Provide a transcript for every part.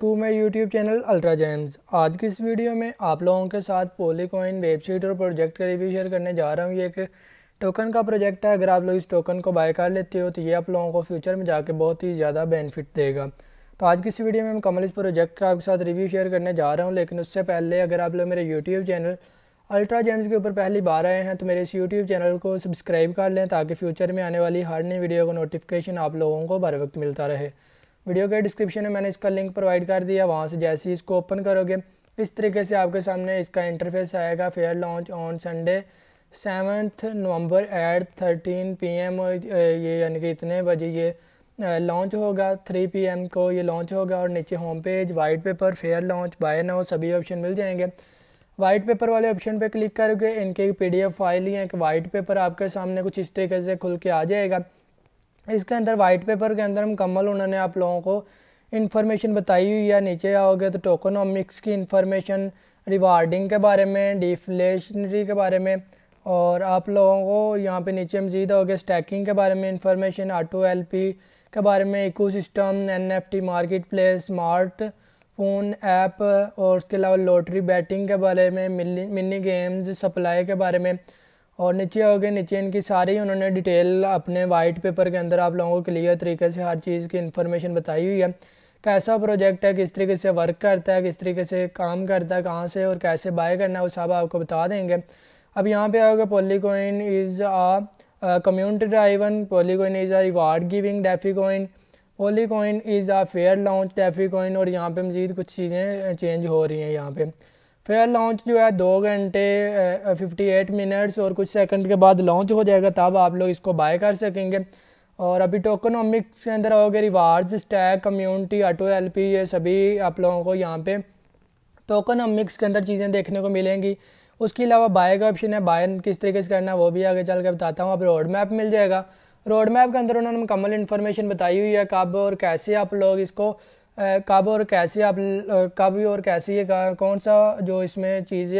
to my YouTube channel Ultra Gems आज की इस वीडियो में आप लोगों के साथ पोलिकॉइन वेबसाइट और प्रोजेक्ट का रिव्यू शेयर करने जा रहा हूँ ये एक टोकन का प्रोजेक्ट है अगर आप लोग इस टोकन को बाय कर लेते हो तो ये आप लोगों को फ्यूचर में जाके बहुत ही ज़्यादा बेनिफिट देगा तो आज की इस वीडियो में मुकमल इस प्रोजेक्ट का आपके साथ रिव्यू शेयर करने जा रहा हूँ लेकिन उससे पहले अगर आप लोग मेरे यूट्यूब चैनल अल्ट्रा जेम्स के ऊपर पहली बार आए हैं तो मेरे इस यूट्यूब चैनल को सब्सक्राइब कर लें ताकि फ्यूचर में आने वाली हर नई वीडियो का नोटिफिकेशन आप लोगों को बर वक्त मिलता रहे वीडियो के डिस्क्रिप्शन में मैंने इसका लिंक प्रोवाइड कर दिया वहाँ से जैसे ही इसको ओपन करोगे इस तरीके से आपके सामने इसका इंटरफेस आएगा fair launch on Sunday seventh November at thirteen P ये यानी कि इतने बजे ये लॉन्च होगा थ्री पी को ये लॉन्च होगा और नीचे home page white paper fair launch buy now सभी ऑप्शन मिल जाएंगे वाइट पेपर वाले ऑप्शन पे क्लिक करोगे इनके पी एफ़ फाइल ही है कि वाइट पेपर आपके सामने कुछ इस तरीके से खुल के आ जाएगा इसके अंदर वाइट पेपर के अंदर मुकम्मल उन्होंने आप लोगों को इन्फॉर्मेशन बताई हुई है नीचे आओगे तो टोकोनॉमिक्स की इन्फॉर्मेशन रिवार्डिंग के बारे में डिफ्लेशनरी के बारे में और आप लोगों को यहाँ पे नीचे मजीद हो स्टैकिंग के बारे में इंफॉर्मेशन ऑटो एल पी के बारे में ecosystem N F T marketplace smartphone app और उसके अलावा लॉटरी बैटिंग के बारे में मिनी गेम्स सप्लाई के बारे में और नीचे हो गए नीचे इनकी सारी उन्होंने डिटेल अपने वाइट पेपर के अंदर आप लोगों को क्लियर तरीके से हर चीज़ की इन्फॉर्मेशन बताई हुई है कैसा प्रोजेक्ट है किस तरीके से वर्क करता है किस तरीके से काम करता है कहाँ से और कैसे बाय करना है वो सब आपको बता देंगे अब यहाँ पे आओगे Policoin is a community driven Policoin is a reward giving DeFi coin Policoin is a fair launch DeFi coin और यहाँ पे मज़ीद कुछ चीज़ें चेंज हो रही हैं यहाँ पे फिर लॉन्च जो है दो घंटे फिफ्टी एट मिनट्स और कुछ सेकंड के बाद लॉन्च हो जाएगा तब आप लोग इसको बाय कर सकेंगे और अभी टोकोनॉमिक्स के अंदर आओगे rewards stack community auto L ये सभी आप लोगों को यहाँ पे टोकोनॉमिक्स के अंदर चीज़ें देखने को मिलेंगी उसके अलावा बाय का ऑप्शन है बाय किस तरीके से करना है वो भी आगे चल के बताता हूँ आप रोड मैप मिल जाएगा रोड मैप के अंदर उन्होंने मुकम्मल इन्फॉर्मेशन बताई हुई है कब और कैसे आप लोग इसको कब और कैसे आप कब और कैसे कौन सा जो इसमें चीज़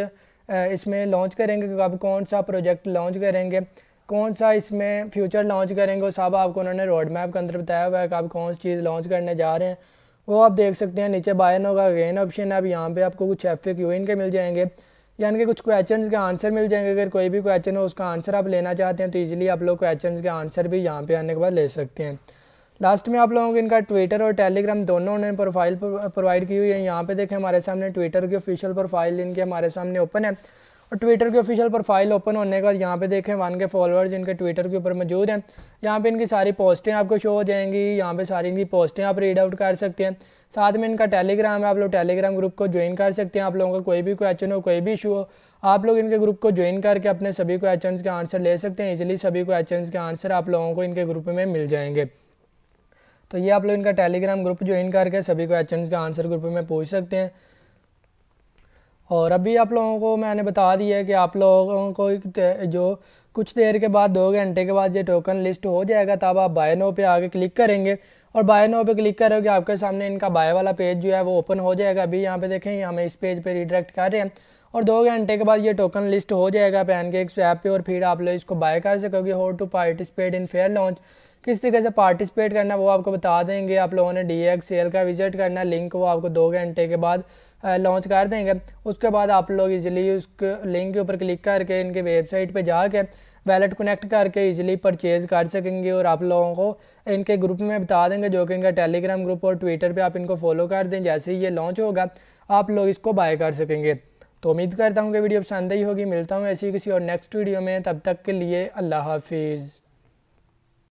इसमें लॉन्च करेंगे कब कौन सा प्रोजेक्ट लॉन्च करेंगे कौन सा इसमें फ्यूचर लॉन्च करेंगे वो सब आपको उन्होंने रोड मैप के अंदर बताया हुआ है कि आप कौन सी चीज़ लॉन्च करने जा रहे हैं वो आप देख सकते हैं नीचे बायन होगा अगेन ऑप्शन है अब यहाँ पे आपको कुछ एफ क्यू इनके मिल जाएंगे यानी कि कुछ क्वेश्चन के आंसर मिल जाएंगे अगर कोई भी क्वेश्चन हो उसका आंसर आप लेना चाहते हैं तो ईजिली आप लोग क्वेश्चन के आंसर भी यहाँ पर आने के बाद ले सकते हैं लास्ट में आप लोगों को इनका ट्विटर और टेलीग्राम दोनों ने प्रोफाइल प्रोवाइड की हुई है यहाँ पे देखें हमारे सामने ट्विटर की ऑफिशियल प्रोफाइल इनके हमारे सामने ओपन है और ट्विटर की ऑफिशियल प्रोफाइल ओपन होने का यहाँ पे देखें वन के फॉलोअर्स इनके ट्विटर के ऊपर मौजूद हैं यहाँ पे इनकी सारी पोस्टें आपको शो हो जाएंगी यहाँ पे सारी इनकी पोस्टें आप रीड आउट कर सकते हैं साथ में इनका टेलीग्राम है आप लोग टेलीग्राम ग्रुप को ज्वाइन कर सकते हैं आप लोगों का कोई भी क्वेश्चन हो कोई भी इशू हो आप लोग इनके ग्रुप को ज्वाइन करके अपने सभी क्वेश्चन के आंसर ले सकते हैं इजिली सभी क्वेश्चन के आंसर आप लोगों को इनके ग्रुप में मिल जाएंगे तो ये आप लोग इनका टेलीग्राम ग्रुप ज्वाइन करके सभी को एच का आंसर ग्रुप में पूछ सकते हैं और अभी आप लोगों को मैंने बता दिया है कि आप लोगों को जो कुछ देर के बाद दो घंटे के बाद ये टोकन लिस्ट हो जाएगा तब आप बाय नो पे आगे क्लिक करेंगे और बाय नो पे क्लिक करोगे आपके सामने इनका बाय वाला पेज जो है वो ओपन हो जाएगा अभी यहाँ पे देखें हमें इस पेज पे रिडायरेक्ट कर रहे हैं और दो घंटे के बाद ये टोकन लिस्ट हो जाएगा पैनकेक स्वैप पे और फिर आप लोग इसको बाय कर सकोगे how to participate in fair launch किस तरीके से पार्टिसिपेट करना वो आपको बता देंगे आप लोगों ने डी एक्स सेल का विजिट करना लिंक वो आपको दो घंटे के बाद लॉन्च कर देंगे उसके बाद आप लोग इजीली उस लिंक के ऊपर क्लिक करके इनके वेबसाइट पे जाकर वैलेट कनेक्ट करके इजीली परचेज़ कर सकेंगे और आप लोगों को इनके ग्रुप में बता देंगे जो कि इनका टेलीग्राम ग्रुप और ट्विटर पर आप इनको फॉलो कर दें जैसे ही ये लॉन्च होगा आप लोग इसको बाय कर सकेंगे तो उम्मीद करता हूँ कि वीडियो पसंद ही होगी मिलता हूँ ऐसी किसी और नेक्स्ट वीडियो में तब तक के लिए अल्लाह हाफिज़